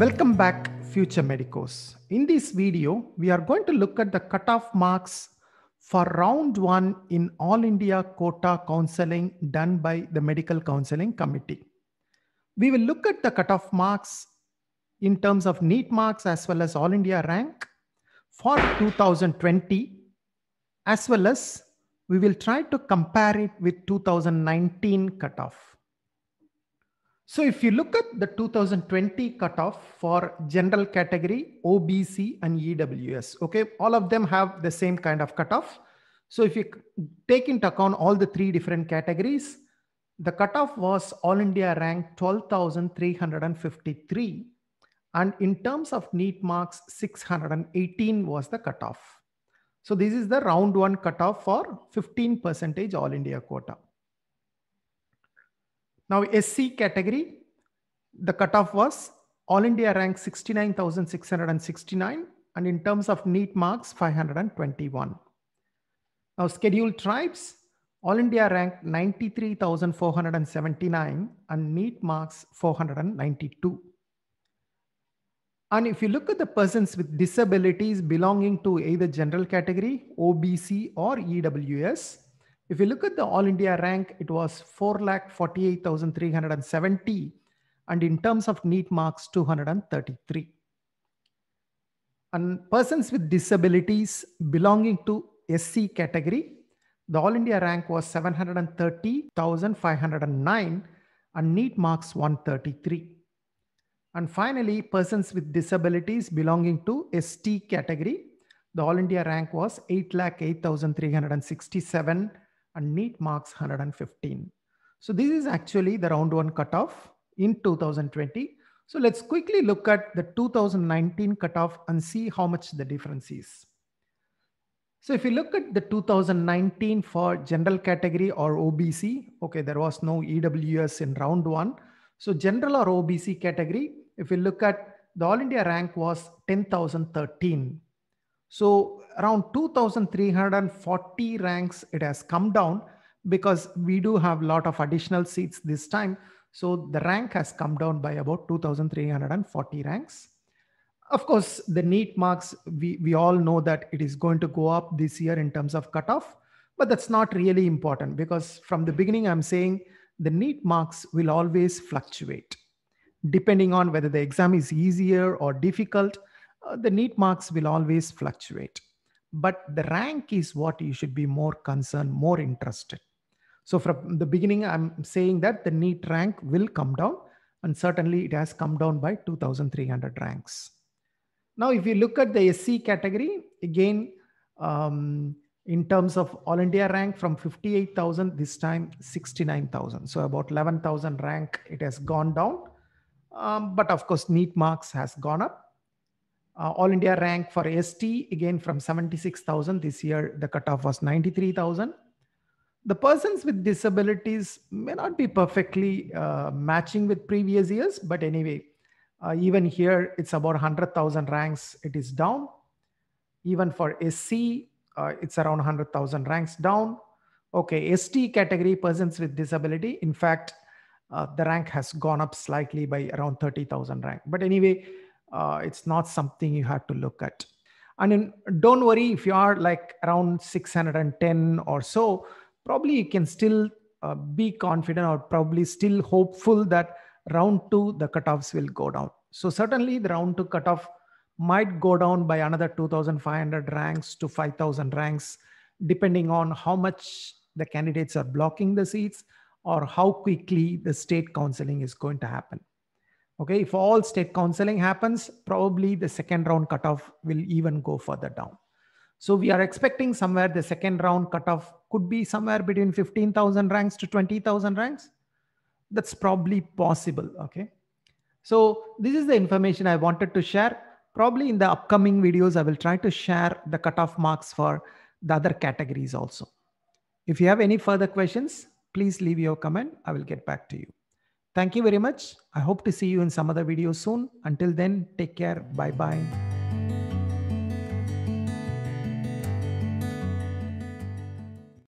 Welcome back, future medicos. In this video, we are going to look at the cutoff marks for round one in All India Quota Counseling done by the Medical Counseling Committee. We will look at the cutoff marks in terms of NEET marks as well as All India rank for 2020, as well as we will try to compare it with 2019 cutoff. So if you look at the 2020 cutoff for general category OBC and EWS, okay, all of them have the same kind of cutoff. So if you take into account all the three different categories, the cutoff was All India rank 12,353. And in terms of neat marks, 618 was the cutoff. So this is the round one cutoff for 15 percentage All India quota. Now SC category, the cutoff was all India rank 69,669 and in terms of neat marks 521. Now scheduled tribes, all India rank 93,479 and neat marks 492. And if you look at the persons with disabilities belonging to either general category, OBC or EWS, if you look at the All India rank, it was 4,48,370. And in terms of neat marks, 233. And persons with disabilities belonging to SC category, the All India rank was 730,509 and neat marks 133. And finally, persons with disabilities belonging to ST category, the All India rank was 8,08,367 and NEET marks 115. So this is actually the round one cutoff in 2020. So let's quickly look at the 2019 cutoff and see how much the difference is. So if you look at the 2019 for general category or OBC, okay, there was no EWS in round one. So general or OBC category, if you look at the All India rank was 10,013. So around 2,340 ranks, it has come down because we do have a lot of additional seats this time. So the rank has come down by about 2,340 ranks. Of course, the neat marks, we, we all know that it is going to go up this year in terms of cutoff, but that's not really important because from the beginning, I'm saying the neat marks will always fluctuate depending on whether the exam is easier or difficult uh, the neat marks will always fluctuate. But the rank is what you should be more concerned, more interested. So from the beginning, I'm saying that the neat rank will come down and certainly it has come down by 2,300 ranks. Now, if you look at the SC category, again, um, in terms of All India rank from 58,000, this time 69,000. So about 11,000 rank, it has gone down. Um, but of course, neat marks has gone up. Uh, all India rank for ST, again from 76,000 this year, the cutoff was 93,000. The persons with disabilities may not be perfectly uh, matching with previous years, but anyway, uh, even here it's about 100,000 ranks, it is down. Even for SC, uh, it's around 100,000 ranks down. Okay, ST category persons with disability, in fact, uh, the rank has gone up slightly by around 30,000 rank. But anyway, uh, it's not something you have to look at. And in, don't worry if you are like around 610 or so, probably you can still uh, be confident or probably still hopeful that round two, the cutoffs will go down. So, certainly the round two cutoff might go down by another 2,500 ranks to 5,000 ranks, depending on how much the candidates are blocking the seats or how quickly the state counseling is going to happen. Okay, if all state counseling happens, probably the second round cutoff will even go further down. So we are expecting somewhere the second round cutoff could be somewhere between 15,000 ranks to 20,000 ranks. That's probably possible. Okay. So this is the information I wanted to share. Probably in the upcoming videos, I will try to share the cutoff marks for the other categories also. If you have any further questions, please leave your comment. I will get back to you. Thank you very much. I hope to see you in some other videos soon. Until then, take care. Bye bye.